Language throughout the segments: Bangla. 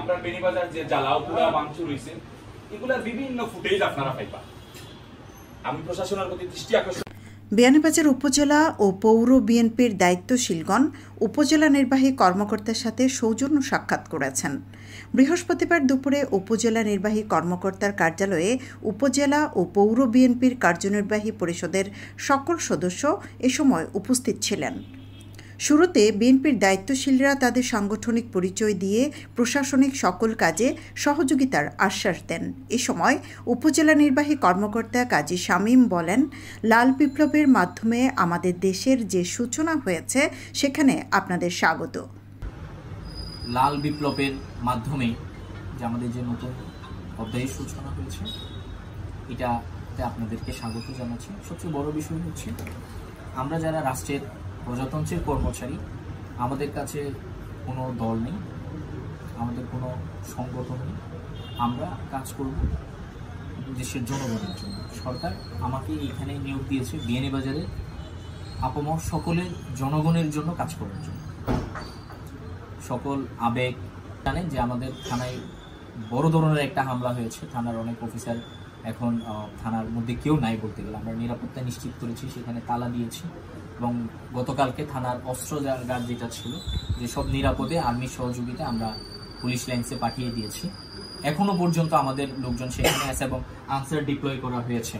আপনার বেনিবাজার যে জালাও পুরা মাংস রয়েছে এগুলার বিভিন্ন ফুটেজ আপনারা পাইবা আমি প্রশাসনের প্রতি দৃষ্টি আকর্ষণ বিয়ানীবাজার উপজেলা ও পৌর বিএনপির দায়িত্বশীলগণ উপজেলা নির্বাহী কর্মকর্তার সাথে সৌজন্য সাক্ষাৎ করেছেন বৃহস্পতিবার দুপুরে উপজেলা নির্বাহী কর্মকর্তার কার্যালয়ে উপজেলা ও পৌর বিএনপির কার্যনির্বাহী পরিষদের সকল সদস্য এ সময় উপস্থিত ছিলেন শুরুতে বিএনপির দায়িত্বশীলরা তাদের সাংগঠনিক পরিচয় দিয়ে প্রশাসনিক সকল কাজে সহযোগিতার আশ্বাস দেন এ সময় উপজেলা নির্বাহী কর্মকর্তা কাজী শামীম বলেন লাল বিপ্লবের মাধ্যমে আমাদের দেশের যে সূচনা হয়েছে সেখানে আপনাদের স্বাগত লাল বিপ্লবের মাধ্যমে যে আমাদের যে নতুন অধ্যায়ের সূচনা হয়েছে এটাতে আপনাদেরকে স্বাগত জানাচ্ছি সবচেয়ে বড় বিষয় হচ্ছে আমরা যারা রাষ্ট্রের প্রজাতন্ত্রের কর্মচারী আমাদের কাছে কোনো দল নেই আমাদের কোনো সংগঠন নেই আমরা কাজ করব দেশের জনগণের জন্য সরকার আমাকে এখানে নিয়োগ দিয়েছে বিএনএ বাজারে আপামর সকলের জনগণের জন্য কাজ করার জন্য সকল আবেগ জানে যে আমাদের থানায় বড় ধরনের একটা হামলা হয়েছে থানার অনেক অফিসার এখন থানার মধ্যে কেউ নাই বলতে গেলে আমরা নিরাপত্তা নিশ্চিত করেছি সেখানে তালা দিয়েছি এবং গতকালকে থানার অস্ত্রাগার যেটা ছিল যে সব নিরাপদে আর্মি সহযোগিতা আমরা পুলিশ লাইন্সে পাঠিয়ে দিয়েছি এখনো পর্যন্ত আমাদের লোকজন সেখানে আছে এবং আনসার ডিপ্লয় করা হয়েছে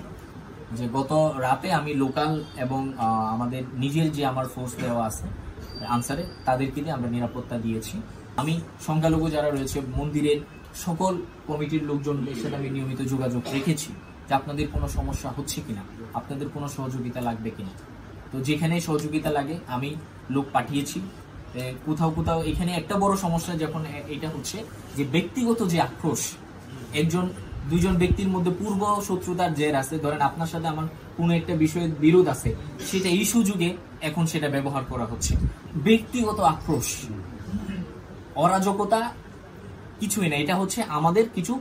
যে গত রাতে আমি লোকাল এবং আমাদের নিজের যে আমার ফোর্স দেওয়া আছে আনসারে তাদেরকে দিয়ে আমরা নিরাপত্তা দিয়েছি আমি সংখ্যালঘু যারা রয়েছে মন্দিরের সকল কমিটির লোকজন সাথে আমি নিয়মিত যোগাযোগ রেখেছি যে আপনাদের কোনো সমস্যা হচ্ছে কিনা আপনাদের কোনো সহযোগিতা লাগবে কিনা তো যেখানে সহযোগিতা লাগে আমি লোক পাঠিয়েছি কোথাও কোথাও এখানে একটা বড় সমস্যা যখন এটা হচ্ছে যে ব্যক্তিগত যে আক্রোশ একজন দুজন ব্যক্তির মধ্যে পূর্ব শত্রুতার জের আছে ধরেন আপনার সাথে আমার কোনো একটা বিষয়ের বিরোধ আছে সেটা এই সুযোগে এখন সেটা ব্যবহার করা হচ্ছে ব্যক্তিগত আক্রোশ অরাজকতা কিছুই না এটা হচ্ছে আমাদের কিছু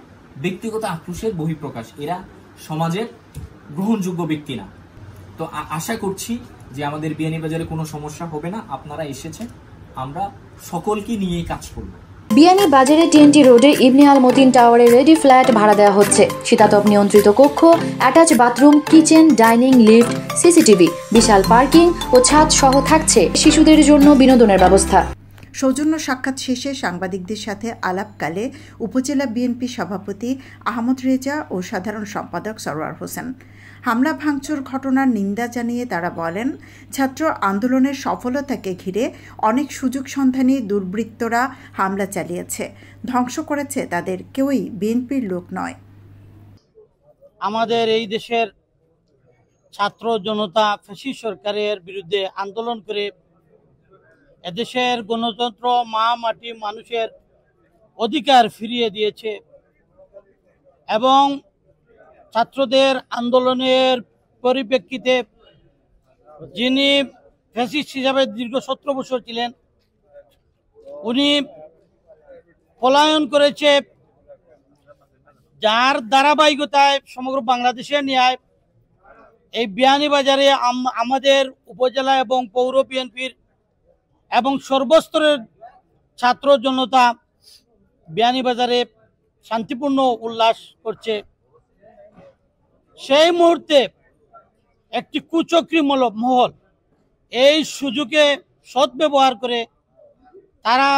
ব্যক্তিগত আক্রোশের বহিঃপ্রকাশ এরা সমাজের গ্রহণযোগ্য ব্যক্তি না তো আশা করছি যে আমাদের বিয়ানীবাজারে কোনো সমস্যা হবে না আপনারা এসেছেন আমরা সকলকে নিয়ে কাজ করব বিয়ানি বাজারে টিএনটি রোডে ইবনে আল মতিন টাওয়ারে রেডি ফ্ল্যাট ভাড়া দেওয়া হচ্ছে শীতাতপ নিয়ন্ত্রিত কক্ষ attach bathroom kitchen dining lift CCTV বিশাল পার্কিং ও ছাদ সহ থাকছে শিশুদের জন্য বিনোদনের ব্যবস্থা সৌজন্য সাক্ষাৎ শেষে সাংবাদিকদের সাথে আলাপকালে উপজেলা বিএনপি সভাপতি আহমদ রেজা ও সাধারণ সম্পাদক সরোয়ার হোসেন হামলা ভাঙচুর ঘটনার নিন্দা জানিয়ে তারা বলেন ছাত্র আন্দোলনের সফলতাকে ঘিরে অনেক সুযোগ সন্ধানী দুর্বৃত্তরা হামলা চালিয়েছে ধ্বংস করেছে তাদের কেউই বিএনপির লোক নয় আমাদের এই দেশের ছাত্র জনতা ফেসি সরকারের বিরুদ্ধে আন্দোলন করে এদেশের গণতন্ত্র মা মাটি মানুষের অধিকার ফিরিয়ে দিয়েছে এবং ছাত্রদের আন্দোলনের পরিপ্রেক্ষিতে যিনি ফ্যাসিস্ট হিসাবে দীর্ঘ সতেরো বছর ছিলেন উনি পলায়ন করেছে যার ধারাবাহিকতায় সমগ্র বাংলাদেশের ন্যায় এই বিয়ানীবাজারে আমাদের উপজেলা এবং পৌর বিএনপির এবং সর্বস্তরের ছাত্র জনতা বিয়ানীবাজারে শান্তিপূর্ণ উল্লাস করছে সেই মুহূর্তে একটি কুচক্রি মহল এই সুযোগে সদ্ব্যবহার করে তারা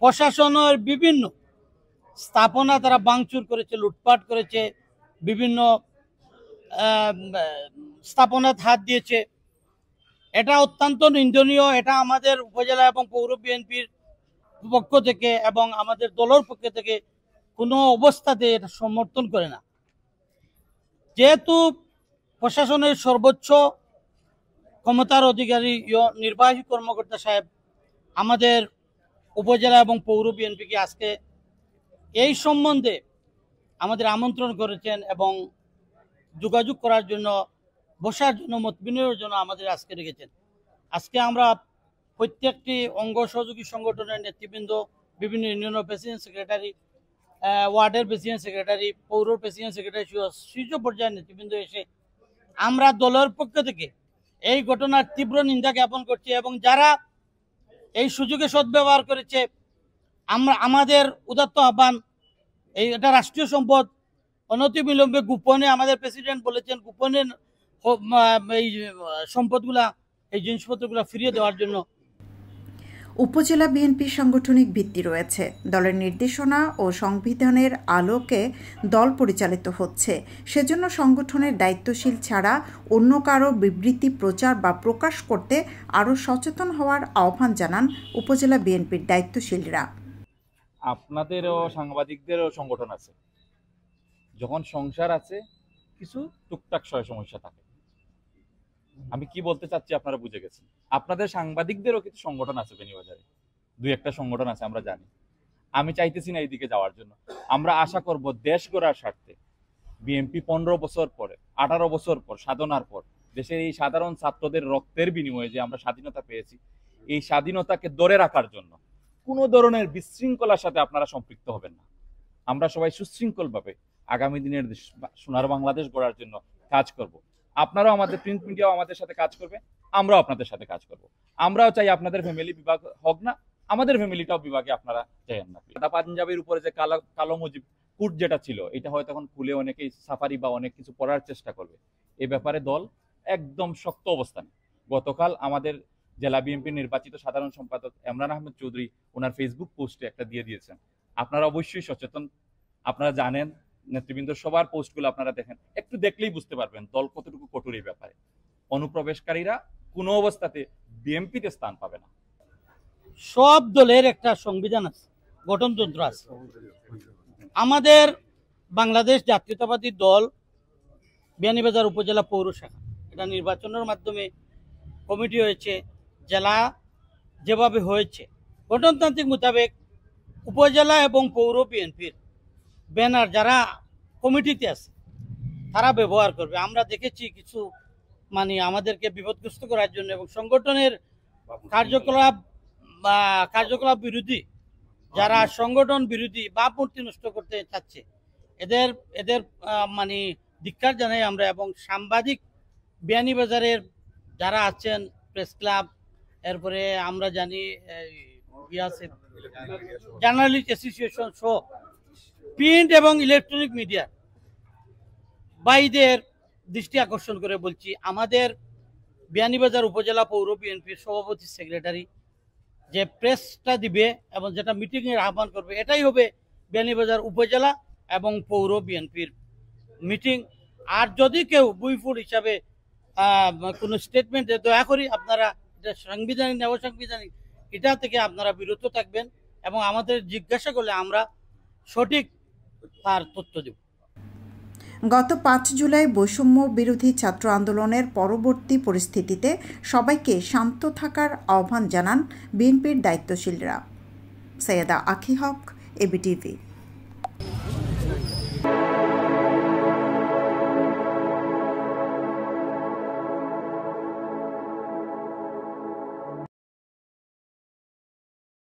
প্রশাসনের বিভিন্ন স্থাপনা তারা বাংচুর করেছে লুটপাট করেছে বিভিন্ন স্থাপনাত হাত দিয়েছে এটা অত্যন্ত নিন্দনীয় এটা আমাদের উপজেলা এবং পৌর বিএনপির পক্ষ থেকে এবং আমাদের দলের পক্ষ থেকে কোনো অবস্থাতে এটা সমর্থন করে না যেহেতু প্রশাসনের সর্বোচ্চ ক্ষমতার অধিকারী নির্বাহী কর্মকর্তা সাহেব আমাদের উপজেলা এবং পৌর বিএনপিকে আজকে এই সম্বন্ধে আমাদের আমন্ত্রণ করেছেন এবং যোগাযোগ করার জন্য বসার জন্য মত বিনিয়োগের জন্য আমাদের আজকে রেখেছেন আজকে আমরা প্রত্যেকটি অঙ্গ সহযোগী সংগঠনের নেতৃবৃন্দ বিভিন্ন ইউনিয়ন প্রেসিডেন্ট সেক্রেটারি ওয়ার্ডের প্রেসিডেন্ট সেক্রেটারি পৌর প্রেসিডেন্ট সেক্রেটারি শীর্ষ পর্যায়ের নেতৃবৃন্দ এসে আমরা দলের পক্ষ থেকে এই ঘটনার তীব্র নিন্দা জ্ঞাপন করছি এবং যারা এই সুযোগে সদ্ব্যবহার করেছে আমরা আমাদের উদাত্ত আহ্বান এই এটা রাষ্ট্রীয় সম্পদ অনতিবিলম্বে গোপনে আমাদের প্রেসিডেন্ট বলেছেন গোপনে এই সম্পদগুলা এই জিনিসপত্রগুলো ফিরিয়ে দেওয়ার জন্য উপজেলা বিএনপির সাংগঠনিক ভিত্তি রয়েছে দলের নির্দেশনা ও সংবিধানের আলোকে দল পরিচালিত হচ্ছে সেজন্য সংগঠনের দায়িত্বশীল ছাড়া অন্য কারো বিবৃতি প্রচার বা প্রকাশ করতে আরও সচেতন হওয়ার আহ্বান জানান উপজেলা বিএনপির দায়িত্বশীলরা আপনাদেরও সাংবাদিকদেরও সংগঠন আছে যখন সংসার আছে কিছু টুকটাক সময় সমস্যা থাকে আমি কি বলতে চাচ্ছি আপনারা বুঝে গেছেন আপনাদের সাংবাদিকদেরও কিছু সংগঠন আছে বেনিবাজারে দু একটা সংগঠন আছে আমরা জানি আমি চাইতেছি না এইদিকে যাওয়ার জন্য আমরা আশা করব দেশ গড়ার স্বার্থে বিএনপি পনেরো বছর পরে আঠারো বছর পর সাধনার পর দেশের এই সাধারণ ছাত্রদের রক্তের বিনিময়ে যে আমরা স্বাধীনতা পেয়েছি এই স্বাধীনতাকে ধরে রাখার জন্য কোনো ধরনের বিশৃঙ্খলার সাথে আপনারা সম্পৃক্ত হবেন না আমরা সবাই সুশৃঙ্খলভাবে আগামী দিনের সোনার বাংলাদেশ গড়ার জন্য কাজ করব আপনারাও আমাদের প্রিন্ট মিডিয়াও আমাদের সাথে কাজ করবে আমরাও আপনাদের সাথে কাজ করব আমরাও চাই আপনাদের ফ্যামিলি বিভাগ হোক না আমাদের ফ্যামিলিটাও বিভাগে আপনারা চাইেন না সাদা পাঞ্জাবির উপরে যে কালো কালো মুজিব কুট যেটা ছিল এটা হয়তো এখন খুলে অনেকেই সাফারি বা অনেক কিছু করার চেষ্টা করবে এ ব্যাপারে দল একদম শক্ত অবস্থানে গতকাল আমাদের জেলা বিএনপি নির্বাচিত সাধারণ সম্পাদক এমরান আহমেদ চৌধুরী ওনার ফেসবুক পোস্টে একটা দিয়ে দিয়েছেন আপনারা অবশ্যই সচেতন আপনারা জানেন নেতৃবৃন্দ সবার পোস্টগুলো আপনারা দেখেন একটু দেখলেই বুঝতে পারবেন দল কতটুকু কঠোর এই ব্যাপারে অনুপ্রবেশকারীরা কোনো অবস্থাতে বিএমপিতে স্থান পাবে না সব দলের একটা সংবিধান আছে গঠনতন্ত্র আছে আমাদের বাংলাদেশ জাতীয়তাবাদী দল বিয়ানীবাজার উপজেলা পৌরশাখা এটা নির্বাচনের মাধ্যমে কমিটি হয়েছে জেলা যেভাবে হয়েছে গঠনতান্ত্রিক মোতাবেক উপজেলা এবং পৌর বিএনপির ব্যানার যারা কমিটিতে আছে তারা ব্যবহার করবে আমরা দেখেছি কিছু মানে আমাদেরকে বিপদগ্রস্ত করার জন্য এবং সংগঠনের কার্যকলাপ বা কার্যকলাপ বিরোধী যারা সংগঠন বিরোধী বা মূর্তি নষ্ট করতে চাচ্ছে এদের এদের মানে ধিক্ষার জানাই আমরা এবং সাংবাদিক বিয়ানীবাজারের যারা আছেন প্রেস ক্লাব এরপরে আমরা জানি জার্নালিস্ট অ্যাসোসিয়েশন সহ প্রিন্ট এবং ইলেকট্রনিক মিডিয়া বাইদের দৃষ্টি আকর্ষণ করে বলছি আমাদের বিয়ানীবাজার উপজেলা পৌর বিএনপির সভাপতি সেক্রেটারি যে প্রেসটা দিবে এবং যেটা মিটিংয়ের আহ্বান করবে এটাই হবে বিয়ানীবাজার উপজেলা এবং পৌর বিএনপির মিটিং আর যদি কেউ বুইফুড হিসাবে কোনো স্টেটমেন্ট দয়া করি আপনারা এটা সাংবিধানিক নেব সাংবিধানিক এটা থেকে আপনারা বিরত থাকবেন এবং আমাদের জিজ্ঞাসা করলে আমরা সঠিক তার তথ্য দেব গত পাঁচ জুলাই বৈষম্য বিরোধী ছাত্র আন্দোলনের পরবর্তী পরিস্থিতিতে সবাইকে শান্ত থাকার আহ্বান জানান বিএনপির দায়িত্বশীলরা সৈয়দা আখি হক এবিটিভি